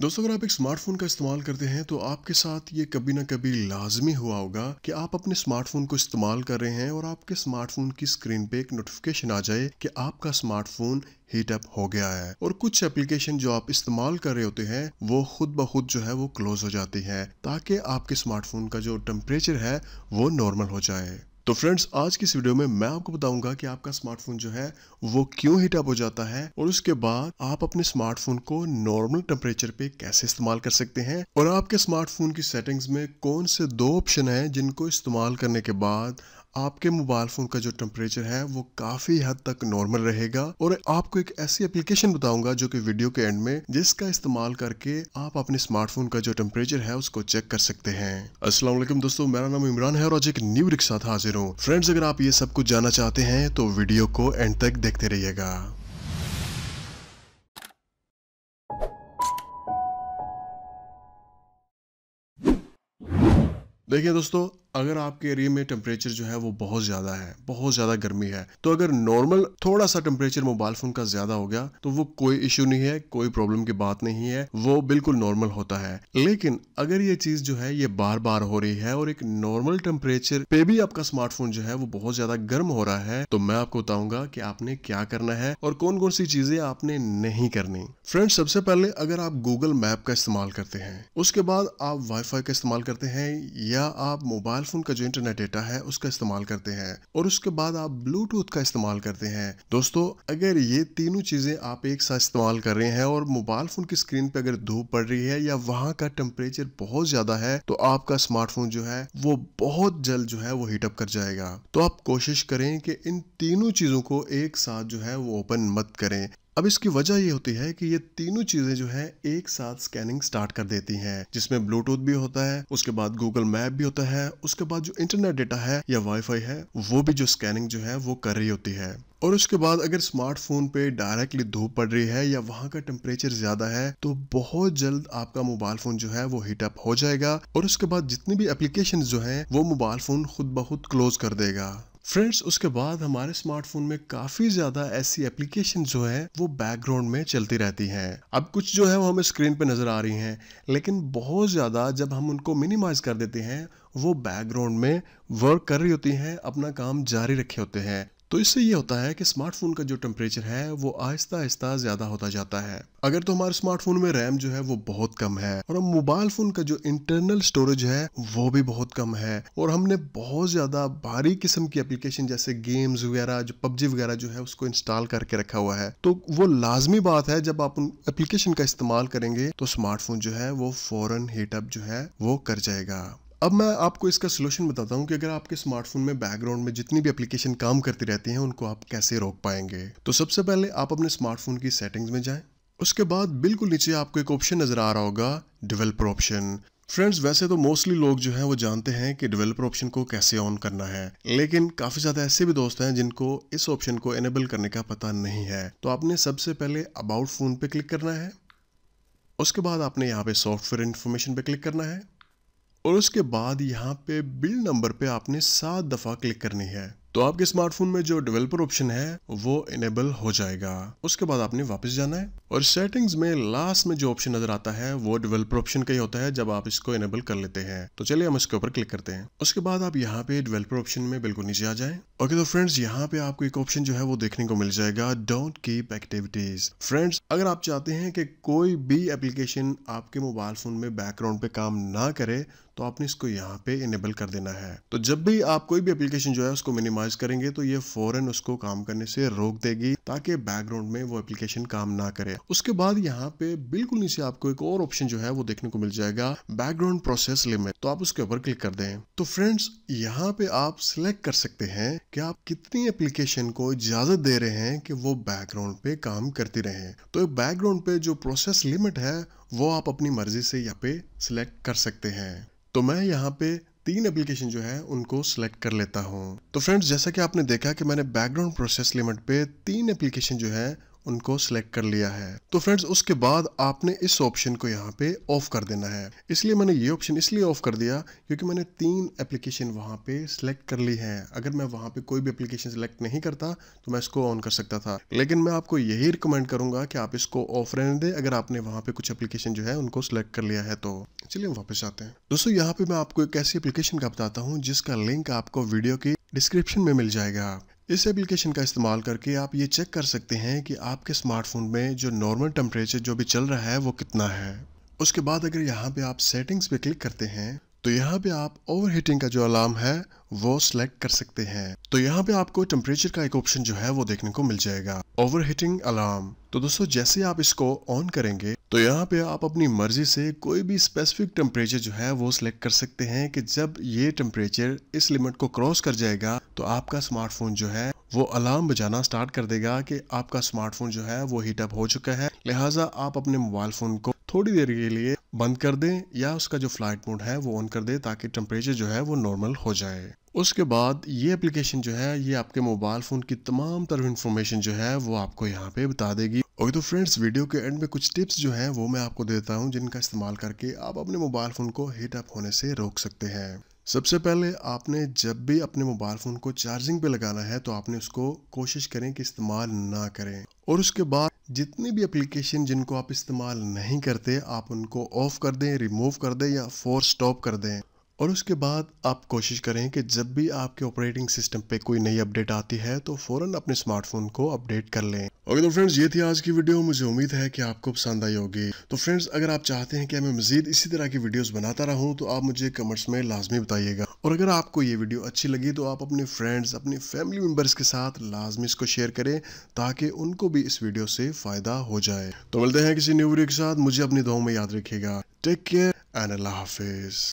दोस्तों अगर आप एक स्मार्टफोन का इस्तेमाल करते हैं तो आपके साथ ये कभी ना कभी लाजमी हुआ होगा कि आप अपने स्मार्टफोन को इस्तेमाल कर रहे हैं और आपके स्मार्टफोन की स्क्रीन पे एक नोटिफिकेशन आ जाए कि आपका स्मार्टफोन हीटअप हो गया है और कुछ एप्लीकेशन जो आप इस्तेमाल कर रहे होते हैं वो खुद ब खुद जो है वो क्लोज हो जाती है ताकि आपके स्मार्टफोन का जो टेम्परेचर है वो नॉर्मल हो जाए तो फ्रेंड्स आज की इस वीडियो में मैं आपको बताऊंगा कि आपका स्मार्टफोन जो है वो क्यों हीटअप हो जाता है और उसके बाद आप अपने स्मार्टफोन को नॉर्मल टेम्परेचर पे कैसे इस्तेमाल कर सकते हैं और आपके स्मार्टफोन की सेटिंग्स में कौन से दो ऑप्शन हैं जिनको इस्तेमाल करने के बाद आपके मोबाइल फ़ोन का जो टेम्परेचर है वो काफ़ी हद तक नॉर्मल रहेगा और आपको एक ऐसी एप्लीकेशन बताऊंगा जो कि वीडियो के एंड में जिसका इस्तेमाल करके आप अपने स्मार्टफोन का जो टेम्परेचर है उसको चेक कर सकते हैं अस्सलाम वालेकुम दोस्तों मेरा नाम इमरान है और आज एक न्यू रिक्शा था हाजिर हूँ फ्रेंड्स अगर आप ये सब कुछ जानना चाहते हैं तो वीडियो को एंड तक देखते रहिएगा देखिए दोस्तों अगर आपके एरिया में टेम्परेचर जो है वो बहुत ज़्यादा है बहुत ज़्यादा गर्मी है तो अगर नॉर्मल थोड़ा सा टेम्परेचर मोबाइल फ़ोन का ज़्यादा हो गया तो वो कोई इश्यू नहीं है कोई प्रॉब्लम की बात नहीं है वो बिल्कुल नॉर्मल होता है लेकिन अगर ये चीज़ जो है ये बार बार हो रही है और एक नॉर्मल टेम्परेचर पे भी आपका स्मार्टफोन जो है वो बहुत ज़्यादा गर्म हो रहा है तो मैं आपको बताऊंगा कि आपने क्या करना है और कौन कौन सी चीज़ें आपने नहीं करनी फ्रेंड सबसे पहले अगर आप गूगल मैप का इस्तेमाल करते हैं उसके बाद आप वाईफाई का इस्तेमाल करते हैं या आप मोबाइल मोबाइल फ़ोन का जो इंटरनेट डेटा है उसका इस्तेमाल करते हैं और उसके बाद आप ब्लूटूथ का इस्तेमाल करते हैं दोस्तों अगर ये तीनों चीज़ें आप एक साथ इस्तेमाल कर रहे हैं और मोबाइल फ़ोन की स्क्रीन पे अगर धूप पड़ रही है या वहां का टेम्परेचर बहुत ज़्यादा है तो आपका स्मार्टफोन जो है वो बहुत जल्द जो है वो हीटअप कर जाएगा तो आप कोशिश करें कि इन तीनों चीज़ों को एक साथ जो है वो ओपन मत करें अब इसकी वजह ये होती है कि ये तीनों चीजें जो है एक साथ स्कैनिंग स्टार्ट कर देती हैं जिसमें ब्लूटूथ भी होता है उसके बाद गूगल मैप भी होता है उसके बाद जो इंटरनेट डेटा है या वाईफाई है वो भी जो स्कैनिंग जो है वो कर रही होती है और उसके बाद अगर स्मार्टफोन पे डायरेक्टली धूप पड़ रही है या वहाँ का टेम्परेचर ज्यादा है तो बहुत जल्द आपका मोबाइल फोन जो है वो हीटअप हो जाएगा और उसके बाद जितनी भी एप्लीकेशन जो है वो मोबाइल फोन खुद बहुत क्लोज कर देगा फ्रेंड्स उसके बाद हमारे स्मार्टफोन में काफ़ी ज़्यादा ऐसी एप्लीकेशन जो है वो बैकग्राउंड में चलती रहती हैं अब कुछ जो है वो हमें स्क्रीन पे नज़र आ रही हैं लेकिन बहुत ज़्यादा जब हम उनको मिनिमाइज़ कर देते हैं वो बैकग्राउंड में वर्क कर रही होती हैं अपना काम जारी रखे होते हैं तो इससे ये होता है कि स्मार्टफोन का जो टेम्परेचर है वो आहिस्ता आहिस्ता ज़्यादा होता जाता है अगर तो हमारे स्मार्टफोन में रैम जो है वो बहुत कम है और हम मोबाइल फ़ोन का जो इंटरनल स्टोरेज है वो भी बहुत कम है और हमने बहुत ज़्यादा भारी किस्म की एप्लीकेशन जैसे गेम्स वगैरह जो पबजी वगैरह जो है उसको इंस्टॉल करके रखा हुआ है तो वो लाजमी बात है जब आप उन एप्लीकेशन का इस्तेमाल करेंगे तो स्मार्टफोन जो है वो फॉरन हीटअप जो है वो कर जाएगा अब मैं आपको इसका सलूशन बताता हूँ कि अगर आपके स्मार्टफोन में बैकग्राउंड में जितनी भी एप्लीकेशन काम करती रहती हैं उनको आप कैसे रोक पाएंगे तो सबसे पहले आप अपने स्मार्टफोन की सेटिंग्स में जाएं उसके बाद बिल्कुल नीचे आपको एक ऑप्शन नज़र आ रहा होगा डेवलपर ऑप्शन फ्रेंड्स वैसे तो मोस्टली लोग जो हैं वो जानते हैं कि डेवलपर ऑप्शन को कैसे ऑन करना है लेकिन काफ़ी ज़्यादा ऐसे भी दोस्त हैं जिनको इस ऑप्शन को एनेबल करने का पता नहीं है तो आपने सबसे पहले अबाउट फ़ोन पे क्लिक करना है उसके बाद आपने यहाँ पे सॉफ्टवेयर इन्फॉर्मेशन पे क्लिक करना है और उसके बाद यहाँ पे बिल नंबर पे आपने सात दफ़ा क्लिक करनी है तो आपके स्मार्टफोन में जो डेवलपर ऑप्शन है वो इनेबल हो जाएगा उसके बाद आपने वापस जाना है और सेटिंग्स में लास्ट में जो ऑप्शन नजर आता है वो डेवलपर ऑप्शन का ही होता है जब आप इसको इनेबल कर लेते हैं तो चलिए हम इसके ऊपर क्लिक करते हैं उसके बाद आप यहाँ पे डेवलपर ऑप्शन में बिल्कुल नीचे आ जाए ओके तो फ्रेंड्स यहाँ पे आपको एक ऑप्शन जो है वो देखने को मिल जाएगा डोंट कीप एक्टिविटीज फ्रेंड्स अगर आप चाहते हैं कि कोई भी एप्लीकेशन आपके मोबाइल फोन में बैकग्राउंड पे काम ना करे तो आपने इसको यहाँ पे इनेबल कर देना है तो जब भी आप कोई भी एप्लीकेशन जो है उसको मिनिमाइज कस्टमाइज करेंगे तो ये फॉरन उसको काम करने से रोक देगी ताकि बैकग्राउंड में वो एप्लीकेशन काम ना करे उसके बाद यहाँ पे बिल्कुल नीचे आपको एक और ऑप्शन जो है वो देखने को मिल जाएगा बैकग्राउंड प्रोसेस लिमिट तो आप उसके ऊपर क्लिक कर दें तो फ्रेंड्स यहाँ पे आप सिलेक्ट कर सकते हैं कि आप कितनी एप्लीकेशन को इजाजत दे रहे हैं कि वो बैकग्राउंड पे काम करती रहे तो बैकग्राउंड पे जो प्रोसेस लिमिट है वो आप अपनी मर्जी से यहाँ पे सिलेक्ट कर सकते हैं तो मैं यहाँ पे तीन एप्लीकेशन जो है उनको सिलेक्ट कर लेता हूँ तो फ्रेंड्स जैसा कि आपने देखा कि मैंने बैकग्राउंड प्रोसेस लिमिट पे तीन एप्लीकेशन जो है उनको सिलेक्ट कर लिया है तो फ्रेंड्स उसके बाद आपने इस ऑप्शन को यहाँ पे ऑफ कर देना है इसलिए मैंने ये ऑप्शन इसलिए ऑफ कर दिया क्योंकि मैंने तीन एप्लीकेशन वहाँ पे सिलेक्ट कर ली है अगर मैं वहाँ पे कोई भी एप्लीकेशन सिलेक्ट नहीं करता तो मैं इसको ऑन कर सकता था लेकिन मैं आपको यही रिकमेंड करूंगा कि आप इसको ऑफ रहने दें अगर आपने वहाँ पे कुछ एप्लीकेशन जो है उनको सिलेक्ट कर लिया है तो चलिए हम वापस आते हैं दोस्तों यहाँ पे मैं आपको एक ऐसी एप्लीकेशन का बताता हूँ जिसका लिंक आपको वीडियो की डिस्क्रिप्शन में मिल जाएगा इस एप्लीकेशन का इस्तेमाल करके आप ये चेक कर सकते हैं कि आपके स्मार्टफोन में जो नॉर्मल टेम्परेचर जो भी चल रहा है वो कितना है उसके बाद अगर यहाँ पे आप सेटिंग्स पे क्लिक करते हैं तो यहाँ पे आप ओवरहीटिंग का जो अलार्म है वो सिलेक्ट कर सकते हैं तो यहाँ पे आपको टेम्परेचर का एक ऑप्शन जो है वो देखने को मिल जाएगा ओवरहीटिंग अलार्म तो दोस्तों जैसे आप इसको ऑन करेंगे तो यहाँ पे आप अपनी मर्जी से कोई भी स्पेसिफिक टेम्परेचर जो है वो सिलेक्ट कर सकते हैं कि जब ये टेम्परेचर इस लिमिट को क्रॉस कर जाएगा तो आपका स्मार्टफोन जो है वो अलार्म बजाना स्टार्ट कर देगा कि आपका स्मार्टफोन जो है वो हीटअप हो चुका है लिहाजा आप अपने मोबाइल फोन को थोड़ी देर के लिए बंद कर दें या उसका जो फ्लाइट मोड है वो ऑन कर दें ताकि टेम्परेचर जो है वो नॉर्मल हो जाए उसके बाद ये एप्लीकेशन जो है ये आपके मोबाइल फ़ोन की तमाम तरफ इन्फॉर्मेशन जो है वो आपको यहाँ पे बता देगी और तो फ्रेंड्स वीडियो के एंड में कुछ टिप्स जो हैं वो मैं आपको देता हूँ जिनका इस्तेमाल करके आप अपने मोबाइल फ़ोन को हीट अप होने से रोक सकते हैं सबसे पहले आपने जब भी अपने मोबाइल फ़ोन को चार्जिंग पे लगाना है तो आपने उसको कोशिश करें कि इस्तेमाल ना करें और उसके बाद जितनी भी एप्लीकेशन जिनको आप इस्तेमाल नहीं करते आप उनको ऑफ़ कर दें रिमूव कर दें या फोर स्टॉप कर दें और उसके बाद आप कोशिश करें कि जब भी आपके ऑपरेटिंग सिस्टम पे कोई नई अपडेट आती है तो फौरन अपने स्मार्टफोन को अपडेट कर लें ओके तो फ्रेंड्स ये थी आज की वीडियो मुझे उम्मीद है कि आपको पसंद आई होगी तो फ्रेंड्स अगर आप चाहते हैं कि मैं मजीद इसी तरह की वीडियोस बनाता रहूं तो आप मुझे कमेंट्स में लाजमी बताइएगा और अगर आपको ये वीडियो अच्छी लगी तो आप अपने फ्रेंड्स अपने फैमिली मेम्बर्स के साथ लाजमी इसको शेयर करें ताकि उनको भी इस वीडियो से फ़ायदा हो जाए तो मिलते हैं किसी न्यू वीडियो के साथ मुझे अपनी दुआओं में याद रखेगा टेक केयर एंड अल्लाह हाफिज़